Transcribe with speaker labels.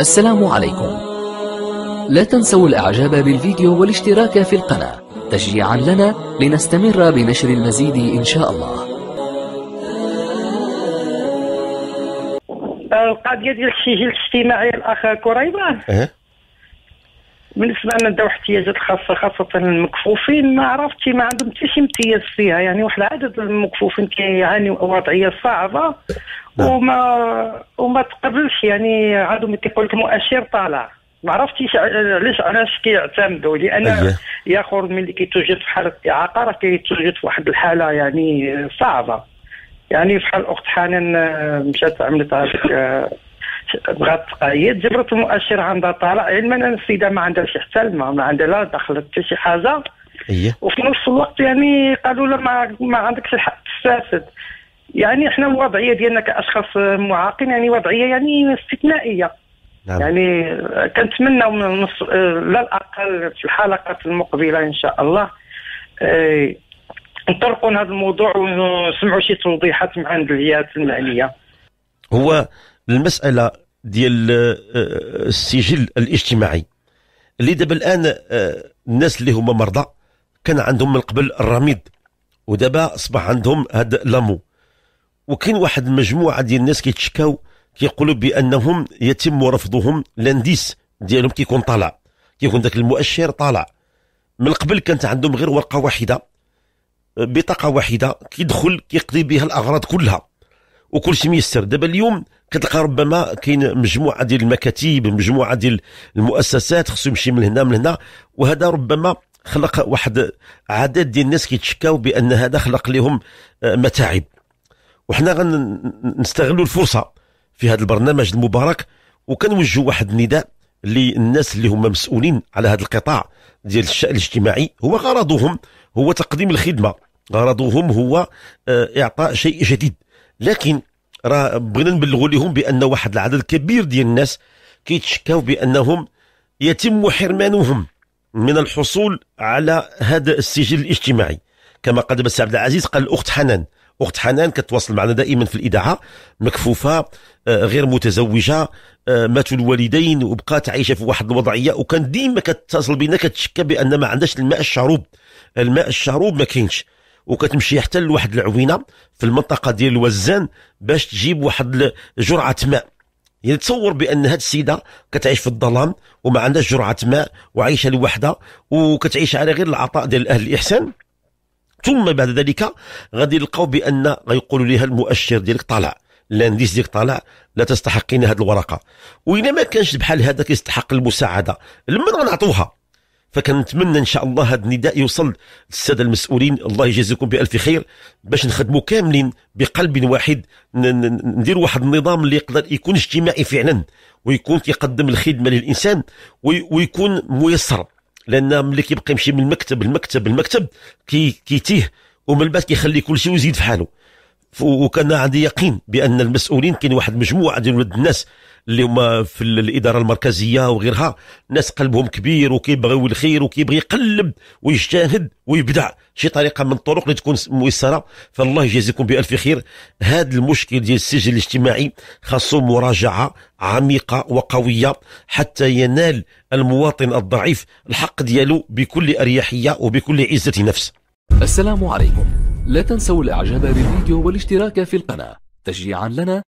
Speaker 1: السلام عليكم لا تنسوا الاعجاب بالفيديو والاشتراك في القناة تشجيعا لنا لنستمر بنشر المزيد ان شاء الله القضية ديال السجل الاجتماعي الأخ كريمان إيه. بالنسبه لنا احتياجات خاصه خاصه المكفوفين ما عرفتش ما عندهم حتى شي امتياز فيها يعني واحد العدد المكفوفين كيعانيوا وضعيه صعبه نعم. وما وما تقبلش يعني عندهم تيقول لك مؤشر طالع ما عرفتيش علاش علاش كيعتمدوا لان يا خور ملي كيتوجد في حاله اعاقه راه كيتوجد في واحد الحاله يعني صعبه يعني بحال اخت حنان آه، مشات عملت هذيك آه، بغات تقيد جبرت المؤشر عندها طالع علما يعني ان السيده ما عندهاش حتى الماء ما عندها لا دخلت حتى شي حاجه وفي نفس الوقت يعني قالوا لها ما, ما عندكش الحق تستافد يعني احنا الوضعيه ديالنا كاشخاص معاقين يعني وضعيه يعني استثنائيه نعم. يعني كنتمنى من لا الاقل في الحلقات المقبله ان شاء الله نطرقوا هذا الموضوع ونسمعوا شي توضيحات من عند الهيئات المعنيه
Speaker 2: هو المساله ديال آه، آه، السجل الاجتماعي اللي دابا الان آه، الناس اللي هما مرضى كان عندهم من قبل الرميد ودابا اصبح عندهم هذا لامو وكاين واحد المجموعه ديال الناس كيتشكاو كيقولوا بانهم يتم رفضهم لانديس ديالهم كيكون طالع كيكون ذاك المؤشر طالع من قبل كانت عندهم غير ورقه واحده بطاقه واحده كيدخل كيقضي بها الاغراض كلها وكل شيء ميسر دابا اليوم كتلقى ربما كاين مجموعه ديال المكاتب مجموعه ديال المؤسسات خصو يمشي من هنا من هنا وهذا ربما خلق واحد عدد ديال الناس كيتشكاو بان هذا خلق لهم آه، متاعب وحنا غنستغلوا الفرصه في هذا البرنامج المبارك وكنوجهوا واحد النداء للناس اللي هما مسؤولين على هذا القطاع ديال الشان الاجتماعي هو غرضهم هو تقديم الخدمه غرضهم هو آه، اعطاء شيء جديد لكن راه بغينا نبلغوا لهم بان واحد العدد كبير ديال الناس كيتشكاو بانهم يتم حرمانهم من الحصول على هذا السجل الاجتماعي كما قال السيد عبد العزيز قال الاخت حنان اخت حنان كتواصل معنا دائما في الاذاعه مكفوفه آه، غير متزوجه آه، ماتوا الوالدين وبقات عايشه في واحد الوضعيه وكان ديما كتصل بنا كتشكى بان ما عندهاش الماء الشاروب الماء الشاروب ما كاينش وكتمشي حتى لواحد العوينه في المنطقه ديال الوزان باش تجيب واحد جرعه ماء يعني تصور بان هاد السيده كتعيش في الظلام وما عندهاش جرعه ماء وعايشه لوحدها وكتعيش على غير العطاء ديال اهل الاحسان ثم بعد ذلك غادي يلقاو بان غيقولوا لها المؤشر ديالك طالع لانديس ديك طالع لا تستحقين هذه الورقه وإلا ما كانش بحال هذا كيستحق المساعده لمن غنعطوها فكنتمنى ان شاء الله هذا النداء يوصل للساده المسؤولين الله يجازيكم بالف خير باش نخدموا كاملين بقلب واحد ندير واحد النظام اللي يقدر يكون اجتماعي فعلا ويكون كيقدم الخدمه للانسان ويكون ميسر لان ملي كيبقى يمشي من المكتب للمكتب المكتب كي كيتيه ومن بعد كيخلي كل شيء ويزيد في حاله وكان عندي يقين بان المسؤولين كاين واحد مجموعه ديال الناس اللي هما في الاداره المركزيه وغيرها ناس قلبهم كبير وكيبغيو الخير وكيبغي يقلب ويجتهد ويبدع شي طريقه من الطرق اللي تكون ميسره فالله يجازيكم بالف خير هذا المشكل ديال السجل الاجتماعي خاصو مراجعه عميقه وقويه حتى ينال المواطن الضعيف الحق ديالو بكل اريحيه وبكل عزه نفس السلام عليكم لا تنسوا الاعجاب بالفيديو والاشتراك في القناه تشجيعا لنا